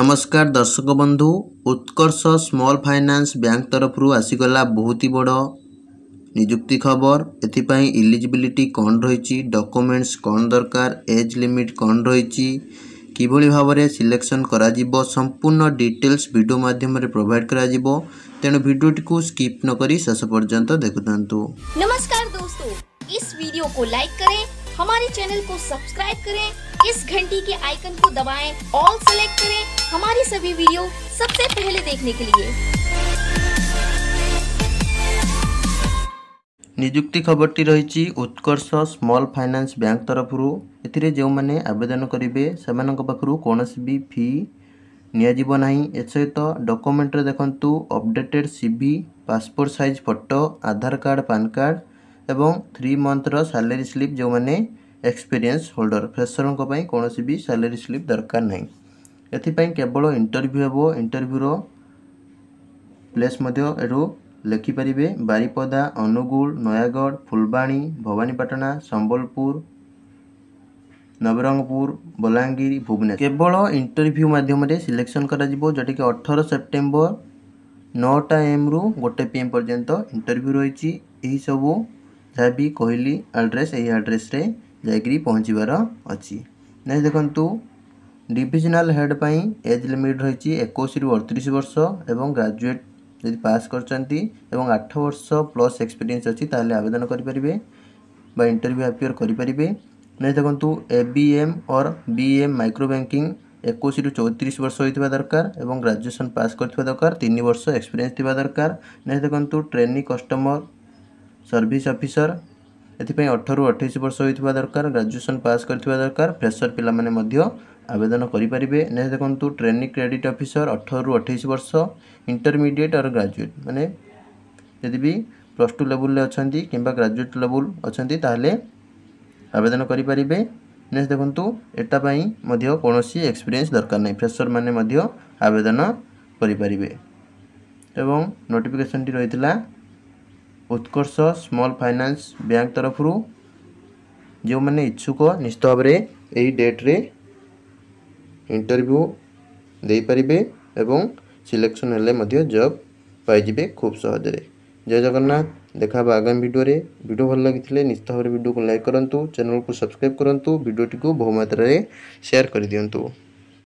নমস্কার দর্শক বন্ধু উৎকর্ষ স্মল ফাইনান্স ব্যাঙ্ক তরফর আসিগলা বহুত বড় নিযুক্তি খবর এথিপাই ইলিজিবিলিটি কণ রয়েছে ডকুমেন্টস কণ দরকার এজ লিমিট কণ রয়েছে কিভাবে ভাবে সিলেকশন করা সম্পূর্ণ ডিটেলস ভিডিও মাধ্যমে প্রোভাইড করা তেণু ভিডিওটি স্কিপ নকরি শেষ পর্যন্ত দেখুথান্তু নমস্কার दोस्तों इस वीडियो को लाइक करें हमारे चैनल को सब्सक्राइब करें इस घंटी के आइकन को दबाएं, ऑल सेलेक्ट करें हमारी सभी वीडियो सबसे पहले देखने के लिए ନିଯୁକ୍ତି ଖବରଟି ରହିଛି ଉତ୍କର୍ଷ ସ୍ମଲ୍ ଫାଇନାନ୍ସ ବ୍ୟାଙ୍କ ତରଫରୁ ଏଥିରେ ଯେଉଁମାନେ ଆବେଦନ କରିବେ ସେମାନଙ୍କ ପାଖରୁ କୌଣସି ବି ଫି ନିଆଯିବ ନାହିଁ ଏସହିତ ଡକ୍ୟୁମେଣ୍ଟରେ ଦେଖନ୍ତୁ updated C V passport size photo Aadhaar card PAN card ଏବଂ ଥ୍ରୀ ମନ୍ଥର ସାଲେରୀ ସ୍ଲିପ୍ ଯେଉଁମାନେ ଏକ୍ସପିରିଏନ୍ସ ହୋଲ୍ଡର ଫ୍ରେସରଙ୍କ ପାଇଁ କୌଣସି ବି ସାଲାରୀ ସ୍ଲିପ୍ ଦରକାର ନାହିଁ ଏଥିପାଇଁ କେବଳ ଇଣ୍ଟରଭ୍ୟୁ ହେବ ଇଣ୍ଟରଭ୍ୟୁର ପ୍ଲେସ୍ ମଧ୍ୟ ଏଠୁ ଲେଖିପାରିବେ ବାରିପଦା ଅନୁଗୁଳ ନୟାଗଡ଼ ଫୁଲବାଣୀ ଭବାନୀପାଟଣା ସମ୍ବଲପୁର ନବରଙ୍ଗପୁର ବଲାଙ୍ଗୀର ଭୁବନେଶ୍ୱର କେବଳ ଇଣ୍ଟରଭ୍ୟୁ ମାଧ୍ୟମରେ ସିଲେକ୍ସନ୍ କରାଯିବ ଯେଉଁଟାକି ଅଠର ସେପ୍ଟେମ୍ବର ନଅଟା ଏମ୍ରୁ ଗୋଟେ ପି ଏମ୍ ପର୍ଯ୍ୟନ୍ତ ଇଣ୍ଟରଭ୍ୟୁ ରହିଛି ଏହିସବୁ ଯାହା ବି କହିଲି ଆଡ଼୍ରେସ୍ ଏହି ଆଡ଼୍ରେସ୍ରେ जाचार अच्छी नहीं देखो डिजनाल हेड पर एज लिमिट रही एक अड़तीस वर्ष एवं ग्राजुएट यदि पास कर आठ वर्ष प्लस एक्सपीरियंस अच्छी तेल आवेदन करेंगे करें इंटरव्यू आपयर करें देखु ए बी एम और बी एम माइक्रो बैंकिंग एक चौतीस वर्ष होता दरकार ग्राजुएसन पास कर दरकार तीन वर्ष एक्सपीरियंस दरकार नहीं देखो ट्रेनिंग कस्टमर सर्विस ऑफिसर ଏଥିପାଇଁ ଅଠରରୁ ଅଠେଇଶ ବର୍ଷ ହୋଇଥିବା ଦରକାର ଗ୍ରାଜୁଏସନ୍ ପାସ୍ କରିଥିବା ଦରକାର ଫ୍ରେସର୍ ପିଲାମାନେ ମଧ୍ୟ ଆବେଦନ କରିପାରିବେ ନେକ୍ସଟ ଦେଖନ୍ତୁ ଟ୍ରେନିଂ କ୍ରେଡ଼ିଟ୍ ଅଫିସର ଅଠରରୁ ଅଠେଇଶ ବର୍ଷ ଇଣ୍ଟରମିଡ଼ିଏଟ୍ ଅର୍ ଗ୍ରାଜୁଏଟ୍ ମାନେ ଯଦି ବି ପ୍ଲସ୍ ଟୁ ଲେବୁଲ୍ରେ ଅଛନ୍ତି କିମ୍ବା ଗ୍ରାଜୁଏଟ୍ ଲେବୁଲ୍ ଅଛନ୍ତି ତାହେଲେ ଆବେଦନ କରିପାରିବେ ନେକ୍ସଟ ଦେଖନ୍ତୁ ଏଟା ପାଇଁ ମଧ୍ୟ କୌଣସି ଏକ୍ସପିରିଏନ୍ସ ଦରକାର ନାହିଁ ଫ୍ରେସର୍ମାନେ ମଧ୍ୟ ଆବେଦନ କରିପାରିବେ ଏବଂ ନୋଟିଫିକେସନ୍ଟି ରହିଥିଲା ଉତ୍କର୍ଷ ସ୍ମଲ୍ ଫାଇନାନ୍ସ ବ୍ୟାଙ୍କ ତରଫରୁ ଯେଉଁମାନେ ଇଚ୍ଛୁକ ନିଶ୍ଚିତ ଭାବରେ ଏହି ଡେଟ୍ରେ ଇଣ୍ଟରଭ୍ୟୁ ଦେଇପାରିବେ ଏବଂ ସିଲେକ୍ସନ୍ ହେଲେ ମଧ୍ୟ ଜବ୍ ପାଇଯିବେ ଖୁବ୍ ସହଜରେ ଜୟ ଜଗନ୍ନାଥ দেখা ହେବ ଆଗାମୀ ଭିଡ଼ିଓରେ ଭିଡ଼ିଓ ଭଲ ଲାଗିଥିଲେ ନିଶ୍ଚିତ ଭାବରେ ଭିଡ଼ିଓକୁ ଲାଇକ୍ କରନ୍ତୁ ଚ୍ୟାନେଲକୁ ସବସ୍କ୍ରାଇବ୍ କରନ୍ତୁ ଭିଡ଼ିଓଟିକୁ ବହୁ ମାତ୍ରାରେ ସେୟାର କରିଦିଅନ୍ତୁ